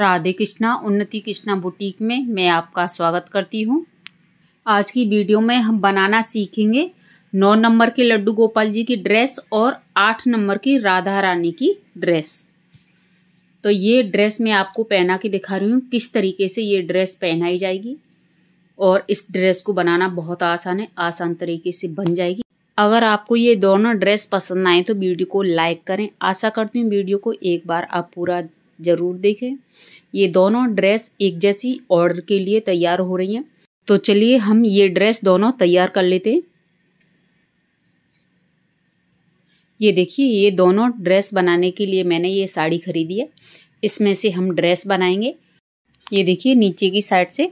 राधे कृष्णा उन्नति कृष्णा बुटीक में मैं आपका स्वागत करती हूँ आज की वीडियो में हम बनाना सीखेंगे नौ नंबर के लड्डू गोपाल जी की ड्रेस और आठ नंबर की राधा रानी की ड्रेस तो ये ड्रेस मैं आपको पहना के दिखा रही हूँ किस तरीके से ये ड्रेस पहनाई जाएगी और इस ड्रेस को बनाना बहुत आसान है आसान तरीके से बन जाएगी अगर आपको ये दोनों ड्रेस पसंद आए तो वीडियो को लाइक करें आशा करती हूँ वीडियो को एक बार आप पूरा ज़रूर देखें ये दोनों ड्रेस एक जैसी ऑर्डर के लिए तैयार हो रही हैं तो चलिए हम ये ड्रेस दोनों तैयार कर लेते हैं ये देखिए ये दोनों ड्रेस बनाने के लिए मैंने ये साड़ी खरीदी है इसमें से हम ड्रेस बनाएंगे ये देखिए नीचे की साइड से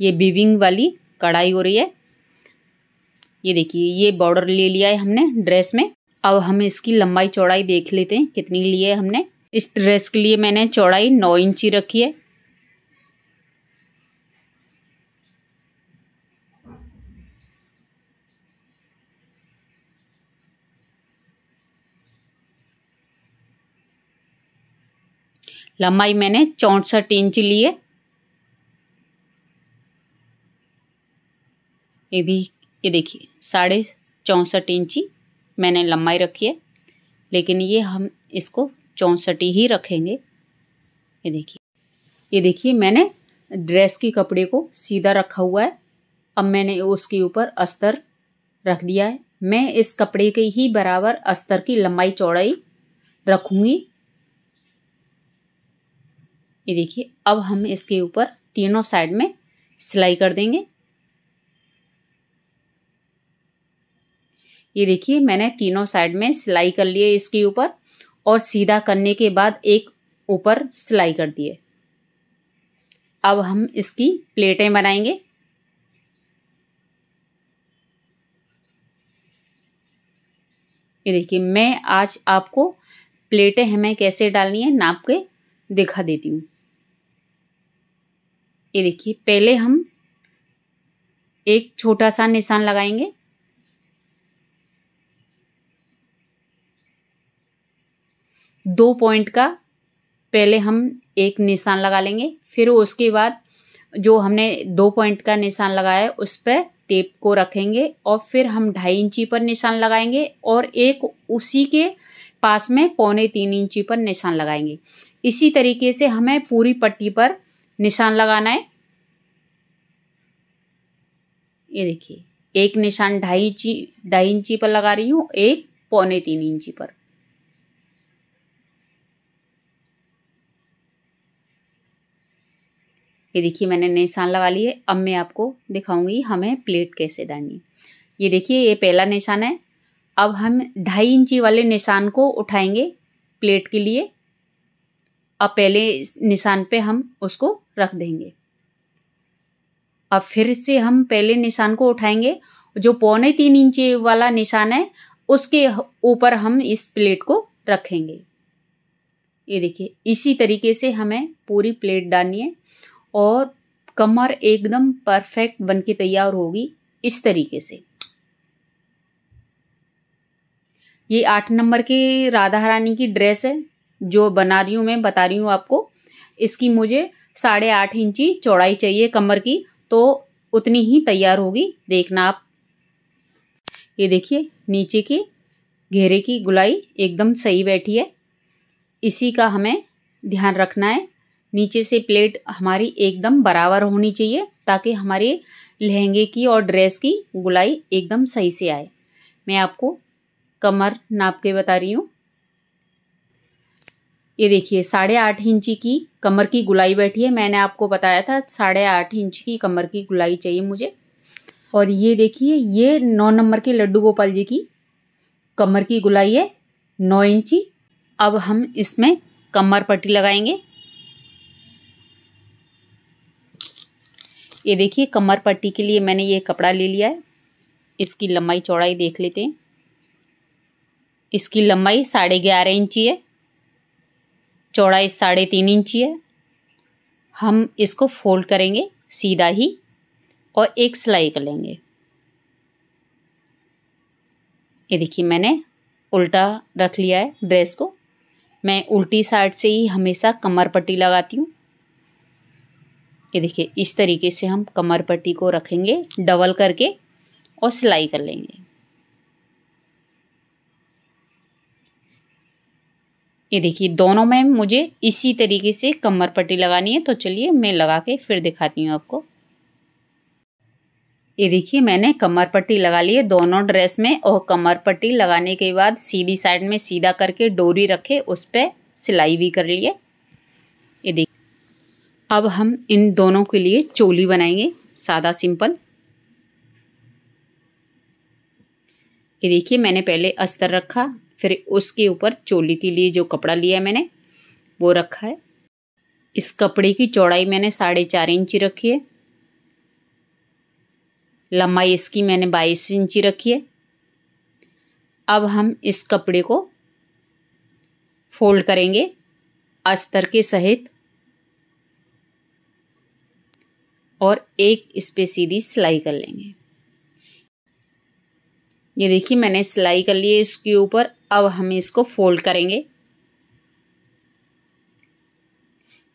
ये बीविंग वाली कढ़ाई हो रही है ये देखिए ये बॉर्डर ले लिया है हमने ड्रेस में अब हम इसकी लंबाई चौड़ाई देख लेते हैं कितनी ली है हमने इस ड्रेस के लिए मैंने चौड़ाई नौ इंची रखी है लंबाई मैंने चौंसठ इंच ली है यदि ये देखिए साढ़े चौंसठ इंची मैंने लंबाई रखी है लेकिन ये हम इसको चौंसठ ही रखेंगे ये देखिए ये देखिए मैंने ड्रेस के कपड़े को सीधा रखा हुआ है अब मैंने उसके ऊपर अस्तर रख दिया है मैं इस कपड़े के ही बराबर अस्तर की लंबाई चौड़ाई रखूंगी ये देखिए अब हम इसके ऊपर तीनों साइड में सिलाई कर देंगे ये देखिए मैंने तीनों साइड में सिलाई कर लिए इसके ऊपर और सीधा करने के बाद एक ऊपर सिलाई कर दिए अब हम इसकी प्लेटें बनाएंगे ये देखिए मैं आज आपको प्लेटें हमें कैसे डालनी है नाप के दिखा देती हूँ ये देखिए पहले हम एक छोटा सा निशान लगाएंगे दो पॉइंट का पहले हम एक निशान लगा लेंगे फिर उसके बाद जो हमने दो पॉइंट का निशान लगाया है उस पर टेप को रखेंगे और फिर हम ढाई इंची पर निशान लगाएंगे और एक उसी के पास में पौने तीन इंची पर निशान लगाएंगे इसी तरीके से हमें पूरी पट्टी पर निशान लगाना है ये देखिए एक निशान ढाई इंची ढाई इंची पर लगा रही हूँ एक पौने तीन इंची पर ये देखिए मैंने निशान लगा लिए अब मैं आपको दिखाऊंगी हमें प्लेट कैसे डालनी ये देखिए ये पहला निशान है अब हम ढाई इंची वाले निशान को उठाएंगे प्लेट के लिए अब पहले निशान पे हम उसको रख देंगे अब फिर से हम पहले निशान को उठाएंगे जो पौने तीन इंची वाला निशान है उसके ऊपर हम इस प्लेट को रखेंगे ये देखिए इसी तरीके से हमें पूरी प्लेट डालनी है और कमर एकदम परफेक्ट बन के तैयार होगी इस तरीके से ये आठ नंबर के राधा रानी की ड्रेस है जो बना रही हूँ मैं बता रही हूँ आपको इसकी मुझे साढ़े आठ इंची चौड़ाई चाहिए कमर की तो उतनी ही तैयार होगी देखना आप ये देखिए नीचे की घेरे की गुलाई एकदम सही बैठी है इसी का हमें ध्यान रखना है नीचे से प्लेट हमारी एकदम बराबर होनी चाहिए ताकि हमारे लहंगे की और ड्रेस की गुलाई एकदम सही से आए मैं आपको कमर नाप के बता रही हूँ ये देखिए साढ़े आठ इंची की कमर की गुलाई बैठी है मैंने आपको बताया था साढ़े आठ इंच की कमर की गुलाई चाहिए मुझे और ये देखिए ये नौ नंबर के लड्डू गोपाल जी की कमर की गुलाई है नौ इंची अब हम इसमें कमर पट्टी लगाएंगे ये देखिए कमर पट्टी के लिए मैंने ये कपड़ा ले लिया है इसकी लंबाई चौड़ाई देख लेते हैं इसकी लंबाई साढ़े ग्यारह इंची है चौड़ाई साढ़े तीन इंची है हम इसको फोल्ड करेंगे सीधा ही और एक सिलाई कर लेंगे ये देखिए मैंने उल्टा रख लिया है ड्रेस को मैं उल्टी साइड से ही हमेशा कमर पट्टी लगाती हूँ ये देखिए इस तरीके से हम कमर पट्टी को रखेंगे डबल करके और सिलाई कर लेंगे ये देखिए दोनों में मुझे इसी तरीके से कमर पट्टी लगानी है तो चलिए मैं लगा के फिर दिखाती हूँ आपको ये देखिए मैंने कमर पट्टी लगा ली है दोनों ड्रेस में और कमर पट्टी लगाने के बाद सीधी साइड में सीधा करके डोरी रखे उस पर सिलाई भी कर लिए ये देखिए अब हम इन दोनों के लिए चोली बनाएंगे सादा सिंपल ये देखिए मैंने पहले अस्तर रखा फिर उसके ऊपर चोली के लिए जो कपड़ा लिया मैंने वो रखा है इस कपड़े की चौड़ाई मैंने साढ़े चार इंची रखी है लंबाई इसकी मैंने बाईस इंची रखी है अब हम इस कपड़े को फोल्ड करेंगे अस्तर के सहित और एक इस पर सीधी सिलाई कर लेंगे ये देखिए मैंने सिलाई कर ली है इसके ऊपर अब हम इसको फोल्ड करेंगे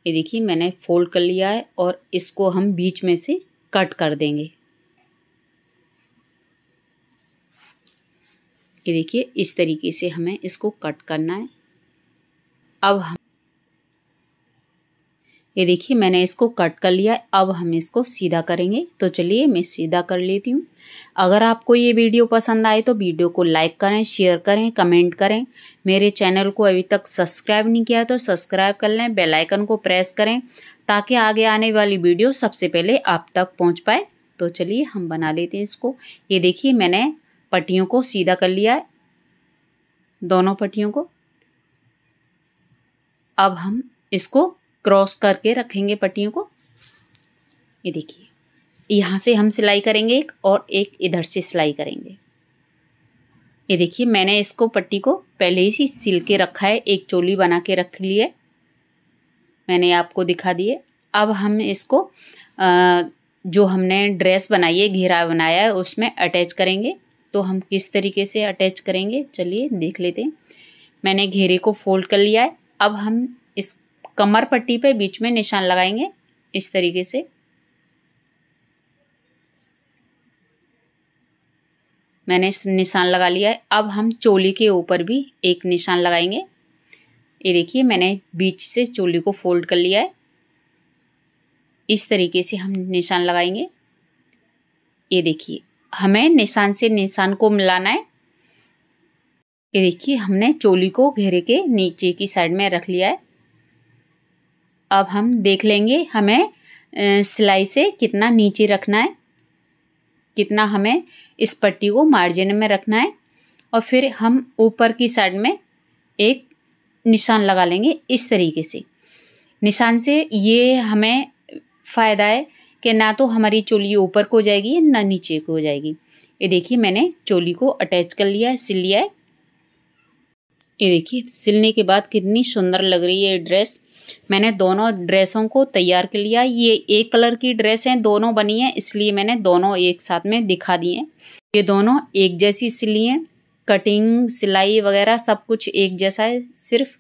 ये देखिए मैंने फोल्ड कर लिया है और इसको हम बीच में से कट कर देंगे ये देखिए इस तरीके से हमें इसको कट करना है अब हम ये देखिए मैंने इसको कट कर लिया अब हम इसको सीधा करेंगे तो चलिए मैं सीधा कर लेती हूँ अगर आपको ये वीडियो पसंद आए तो वीडियो को लाइक करें शेयर करें कमेंट करें मेरे चैनल को अभी तक सब्सक्राइब नहीं किया तो सब्सक्राइब कर लें बेल आइकन को प्रेस करें ताकि आगे आने वाली वीडियो सबसे पहले आप तक पहुँच पाए तो चलिए हम बना लेते हैं इसको ये देखिए मैंने पट्टियों को सीधा कर लिया है दोनों पट्टियों को अब हम इसको क्रॉस करके रखेंगे पट्टियों को ये देखिए यहाँ से हम सिलाई करेंगे एक और एक इधर से सिलाई करेंगे ये देखिए मैंने इसको पट्टी को पहले ही सी सिल के रखा है एक चोली बना के रख ली है मैंने आपको दिखा दिए अब हम इसको आ, जो हमने ड्रेस बनाई है घेरा बनाया है उसमें अटैच करेंगे तो हम किस तरीके से अटैच करेंगे चलिए देख लेते हैं मैंने घेरे को फोल्ड कर लिया है अब हम कमर पट्टी पे बीच में निशान लगाएंगे इस तरीके से मैंने निशान लगा लिया है अब हम चोली के ऊपर भी एक निशान लगाएंगे ये देखिए मैंने बीच से चोली को फोल्ड कर लिया है इस तरीके से हम निशान लगाएंगे ये देखिए हमें निशान से निशान को मिलाना है ये देखिए हमने चोली को घेरे के नीचे की साइड में रख लिया है अब हम देख लेंगे हमें सिलाई से कितना नीचे रखना है कितना हमें इस पट्टी को मार्जिन में रखना है और फिर हम ऊपर की साइड में एक निशान लगा लेंगे इस तरीके से निशान से ये हमें फ़ायदा है कि ना तो हमारी चोली ऊपर को जाएगी ना नीचे को जाएगी ये देखिए मैंने चोली को अटैच कर लिया है सिल लिया है ये देखिए सिलने के बाद कितनी सुंदर लग रही है ये ड्रेस मैंने दोनों ड्रेसों को तैयार कर लिया ये एक कलर की ड्रेस हैं दोनों बनी हैं इसलिए मैंने दोनों एक साथ में दिखा दिए ये दोनों एक जैसी सिली हैं कटिंग सिलाई वगैरह सब कुछ एक जैसा है सिर्फ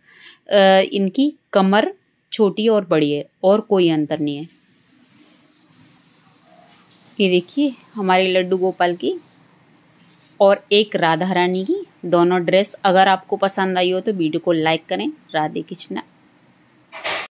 इनकी कमर छोटी और बड़ी है और कोई अंतर नहीं है ये देखिए हमारे लड्डू गोपाल की और एक राधा रानी की दोनों ड्रेस अगर आपको पसंद आई हो तो वीडियो को लाइक करें राधे कृष्णा